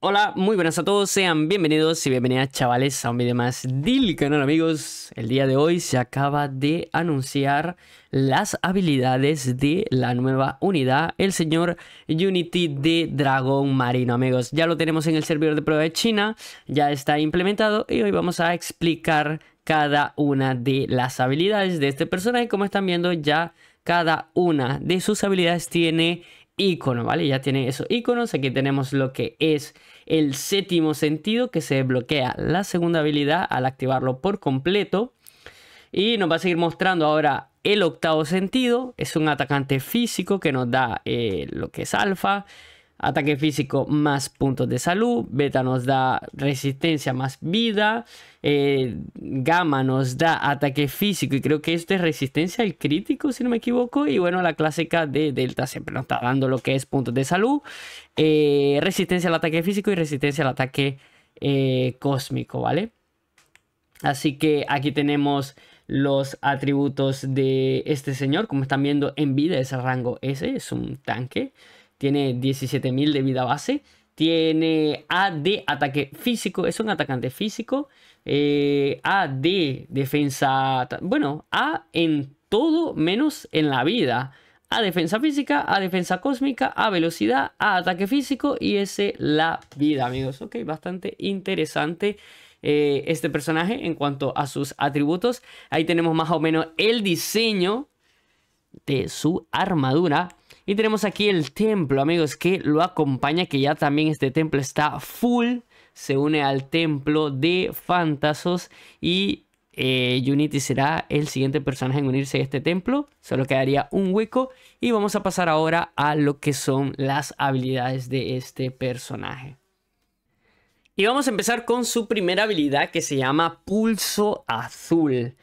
Hola, muy buenas a todos, sean bienvenidos y bienvenidas chavales a un video más del canal amigos. El día de hoy se acaba de anunciar las habilidades de la nueva unidad, el señor Unity de Dragón Marino amigos. Ya lo tenemos en el servidor de prueba de China, ya está implementado y hoy vamos a explicar cada una de las habilidades de este personaje. Como están viendo ya cada una de sus habilidades tiene icono, ¿vale? Ya tiene esos iconos. Aquí tenemos lo que es el séptimo sentido que se desbloquea la segunda habilidad al activarlo por completo. Y nos va a seguir mostrando ahora el octavo sentido. Es un atacante físico que nos da eh, lo que es alfa ataque físico más puntos de salud, beta nos da resistencia más vida, eh, gamma nos da ataque físico y creo que esto es resistencia al crítico si no me equivoco y bueno la clásica de delta siempre nos está dando lo que es puntos de salud, eh, resistencia al ataque físico y resistencia al ataque eh, cósmico, ¿vale? Así que aquí tenemos los atributos de este señor, como están viendo en vida es rango S, es un tanque tiene 17.000 de vida base. Tiene A de ataque físico, es un atacante físico. Eh, a de defensa, bueno, A en todo menos en la vida. A defensa física, A defensa cósmica, A velocidad, A ataque físico y S la vida, amigos. Ok, bastante interesante eh, este personaje en cuanto a sus atributos. Ahí tenemos más o menos el diseño de su armadura. Y tenemos aquí el templo, amigos, que lo acompaña, que ya también este templo está full. Se une al templo de Fantasos y eh, Unity será el siguiente personaje en unirse a este templo. Solo quedaría un hueco. Y vamos a pasar ahora a lo que son las habilidades de este personaje. Y vamos a empezar con su primera habilidad que se llama Pulso Azul.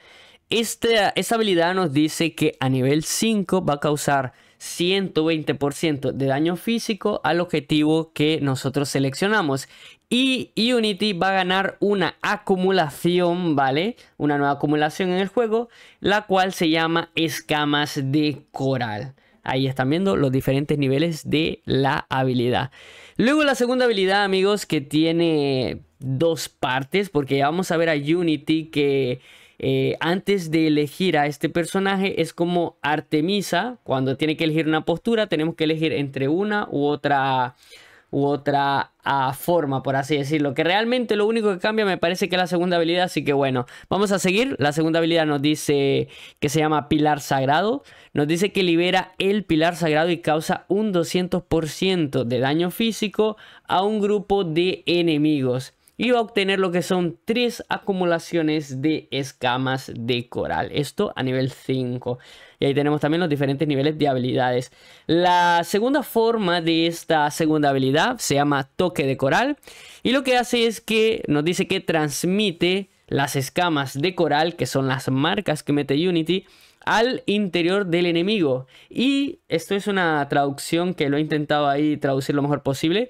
Esta, esta habilidad nos dice que a nivel 5 va a causar 120% de daño físico al objetivo que nosotros seleccionamos. Y Unity va a ganar una acumulación, ¿vale? Una nueva acumulación en el juego, la cual se llama escamas de coral. Ahí están viendo los diferentes niveles de la habilidad. Luego la segunda habilidad, amigos, que tiene dos partes, porque vamos a ver a Unity que eh, antes de elegir a este personaje es como Artemisa, cuando tiene que elegir una postura, tenemos que elegir entre una u otra u otra ah, forma, por así decirlo. Que realmente lo único que cambia me parece que es la segunda habilidad, así que bueno, vamos a seguir. La segunda habilidad nos dice que se llama Pilar Sagrado. Nos dice que libera el Pilar Sagrado y causa un 200% de daño físico a un grupo de enemigos y va a obtener lo que son tres acumulaciones de escamas de coral. Esto a nivel 5. Y ahí tenemos también los diferentes niveles de habilidades. La segunda forma de esta segunda habilidad se llama toque de coral. Y lo que hace es que nos dice que transmite las escamas de coral, que son las marcas que mete Unity, al interior del enemigo. Y esto es una traducción que lo he intentado ahí traducir lo mejor posible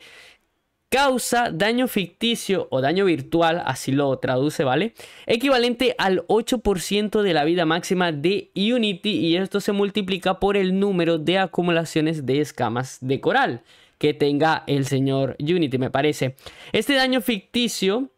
causa daño ficticio o daño virtual, así lo traduce, ¿vale? Equivalente al 8% de la vida máxima de Unity y esto se multiplica por el número de acumulaciones de escamas de coral que tenga el señor Unity, me parece. Este daño ficticio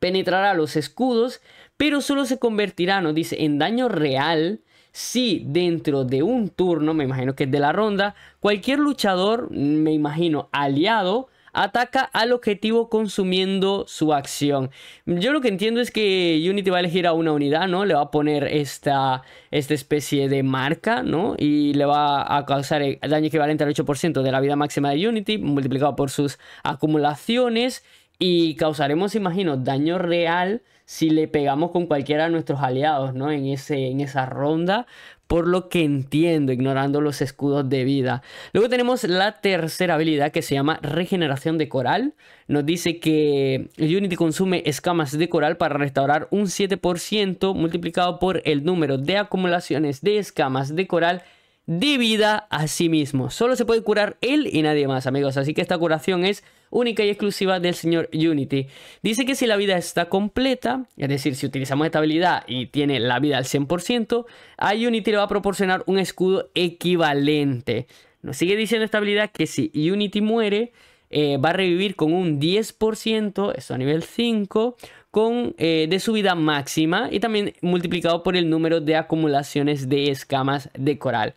penetrará los escudos, pero solo se convertirá, nos dice, en daño real si dentro de un turno, me imagino que es de la ronda, cualquier luchador, me imagino, aliado, ataca al objetivo consumiendo su acción. Yo lo que entiendo es que Unity va a elegir a una unidad, ¿no? Le va a poner esta, especie de marca, ¿no? Y le va a causar eh, daño equivalente al 8% de la vida máxima de Unity, multiplicado por sus acumulaciones. Y causaremos, imagino, daño real si le pegamos con cualquiera de nuestros aliados, ¿no? En, ese, en esa ronda, por lo que entiendo, ignorando los escudos de vida. Luego tenemos la tercera habilidad que se llama Regeneración de Coral. Nos dice que el Unity consume escamas de coral para restaurar un 7% multiplicado por el número de acumulaciones de escamas de coral de vida a sí mismo. Solo se puede curar él y nadie más, amigos. Así que esta curación es única y exclusiva del señor Unity. Dice que si la vida está completa, es decir, si utilizamos esta habilidad y tiene la vida al 100%, a Unity le va a proporcionar un escudo equivalente. Nos sigue diciendo esta habilidad que si Unity muere, eh, va a revivir con un 10%, esto a nivel 5, con, eh, de su vida máxima y también multiplicado por el número de acumulaciones de escamas de coral.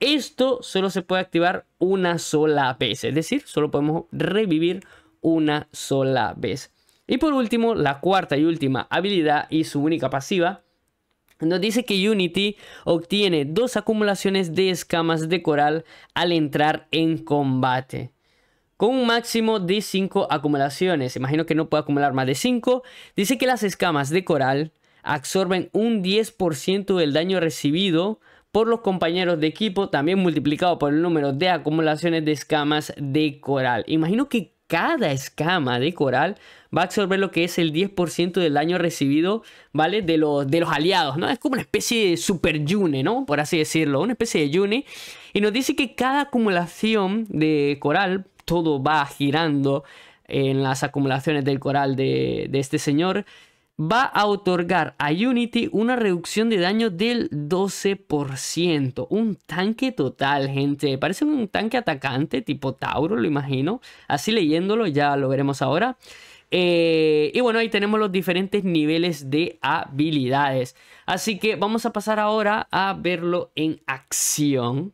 Esto solo se puede activar una sola vez, es decir, solo podemos revivir una sola vez. Y por último, la cuarta y última habilidad y su única pasiva nos dice que Unity obtiene dos acumulaciones de escamas de coral al entrar en combate. Con un máximo de 5 acumulaciones, imagino que no puede acumular más de 5, dice que las escamas de coral absorben un 10% del daño recibido por los compañeros de equipo, también multiplicado por el número de acumulaciones de escamas de coral. Imagino que cada escama de coral va a absorber lo que es el 10% del daño recibido, ¿vale? De los, de los aliados, ¿no? Es como una especie de super Yune, ¿no? Por así decirlo, una especie de Yune. Y nos dice que cada acumulación de coral, todo va girando en las acumulaciones del coral de este señor, va a otorgar a Unity una reducción de daño del 12%. Un tanque total, gente. Parece un tanque atacante tipo Tauro, lo imagino. Así leyéndolo, ya lo veremos ahora. Eh, y bueno, ahí tenemos los diferentes niveles de habilidades. Así que vamos a pasar ahora a verlo en acción.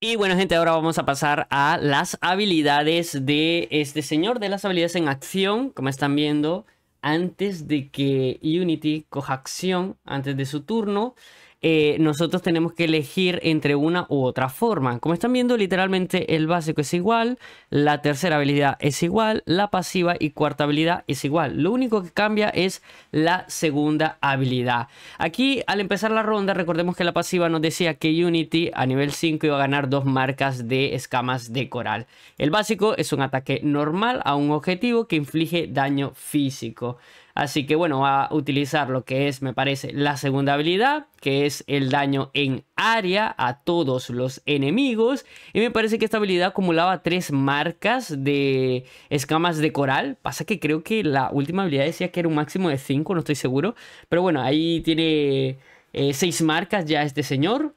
Y bueno gente, ahora vamos a pasar a las habilidades de este señor, de las habilidades en acción, como están viendo antes de que Unity coja acción, antes de su turno, eh, nosotros tenemos que elegir entre una u otra forma. Como están viendo, literalmente el básico es igual, la tercera habilidad es igual, la pasiva y cuarta habilidad es igual. Lo único que cambia es la segunda habilidad. Aquí, al empezar la ronda, recordemos que la pasiva nos decía que Unity a nivel 5 iba a ganar dos marcas de escamas de coral. El básico es un ataque normal a un objetivo que inflige daño físico. Así que bueno, va a utilizar lo que es, me parece, la segunda habilidad, que es el daño en área a todos los enemigos. Y me parece que esta habilidad acumulaba tres marcas de escamas de coral. Pasa que creo que la última habilidad decía que era un máximo de 5, no estoy seguro. Pero bueno, ahí tiene 6 eh, marcas ya este señor.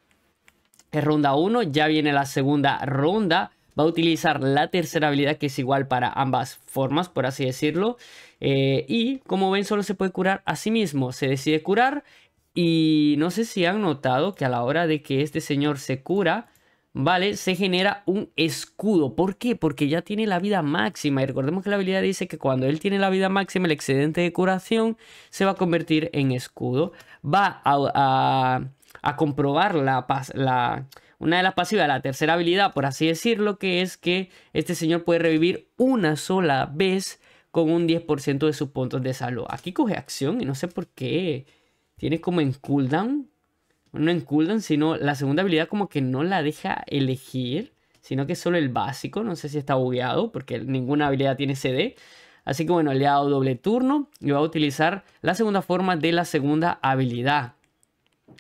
Es ronda 1, ya viene la segunda ronda va a utilizar la tercera habilidad que es igual para ambas formas, por así decirlo. Eh, y como ven, solo se puede curar a sí mismo. Se decide curar y no sé si han notado que a la hora de que este señor se cura, ¿vale? Se genera un escudo. ¿Por qué? Porque ya tiene la vida máxima. Y recordemos que la habilidad dice que cuando él tiene la vida máxima, el excedente de curación se va a convertir en escudo. Va a, a, comprobar la, la una de las pasivas, la tercera habilidad, por así decirlo, que es que este señor puede revivir una sola vez con un 10% de sus puntos de salud. Aquí coge acción y no sé por qué. Tiene como en cooldown. No en cooldown, sino la segunda habilidad como que no la deja elegir, sino que solo el básico. No sé si está bugueado porque ninguna habilidad tiene CD. Así que bueno, le ha dado doble turno y va a utilizar la segunda forma de la segunda habilidad.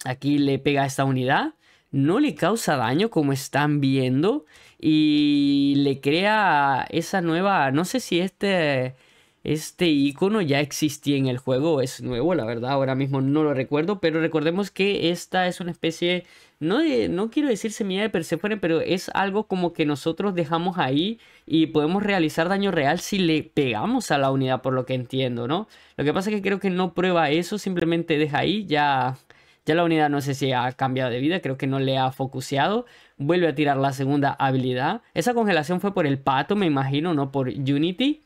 Aquí le pega a esta unidad no le causa daño como están viendo y le crea esa nueva, no sé si este este icono ya existía en el juego, es nuevo, la verdad, ahora mismo no lo recuerdo, pero recordemos que esta es una especie, no, no quiero decir semilla de Persephone, pero es algo como que nosotros dejamos ahí y podemos realizar daño real si le pegamos a la unidad, por lo que entiendo, ¿no? Lo que pasa es que creo que no prueba eso, simplemente deja ahí, ya ya la unidad no sé si ha cambiado de vida, creo que no le ha focuseado. Vuelve a tirar la segunda habilidad. Esa congelación fue por el pato, me imagino, no por Unity.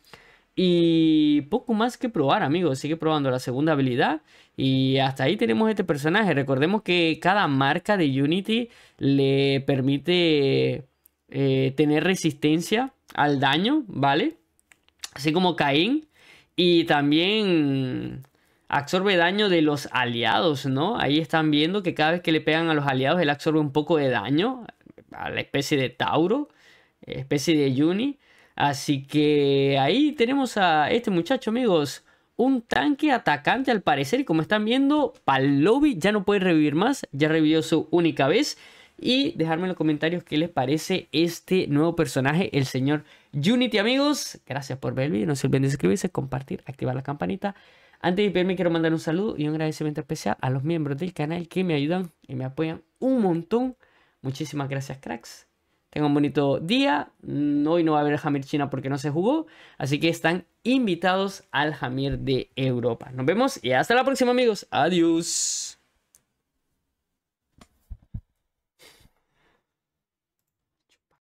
Y poco más que probar, amigos. Sigue probando la segunda habilidad. Y hasta ahí tenemos este personaje. Recordemos que cada marca de Unity le permite eh, tener resistencia al daño, ¿vale? Así como Caín. Y también absorbe daño de los aliados, ¿no? Ahí están viendo que cada vez que le pegan a los aliados, él absorbe un poco de daño a la especie de Tauro, especie de Juni Así que ahí tenemos a este muchacho, amigos. Un tanque atacante al parecer. Y como están viendo, Palobi ya no puede revivir más. Ya revivió su única vez. Y dejarme en los comentarios qué les parece este nuevo personaje, el señor Unity, amigos. Gracias por ver el video. No se olviden de suscribirse, compartir, activar la campanita. Antes de irme quiero mandar un saludo y un agradecimiento especial a los miembros del canal que me ayudan y me apoyan un montón. Muchísimas gracias, cracks. Tengan un bonito día. Mm, hoy no va a haber Jamir China porque no se jugó. Así que están invitados al Jamir de Europa. Nos vemos y hasta la próxima, amigos. Adiós.